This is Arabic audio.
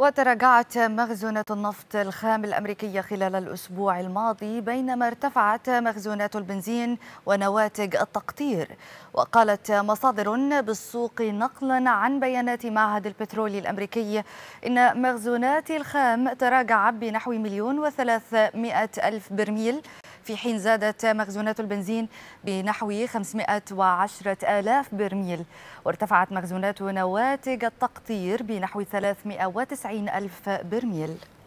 وتراجعت مخزونة النفط الخام الأمريكية خلال الأسبوع الماضي بينما ارتفعت مخزونات البنزين ونواتج التقطير وقالت مصادر بالسوق نقلا عن بيانات معهد البترول الأمريكي إن مخزونات الخام تراجعت بنحو مليون وثلاثمائة ألف برميل في حين زادت مخزونات البنزين بنحو 510 آلاف برميل وارتفعت مخزونات نواتج التقطير بنحو 390 ألف برميل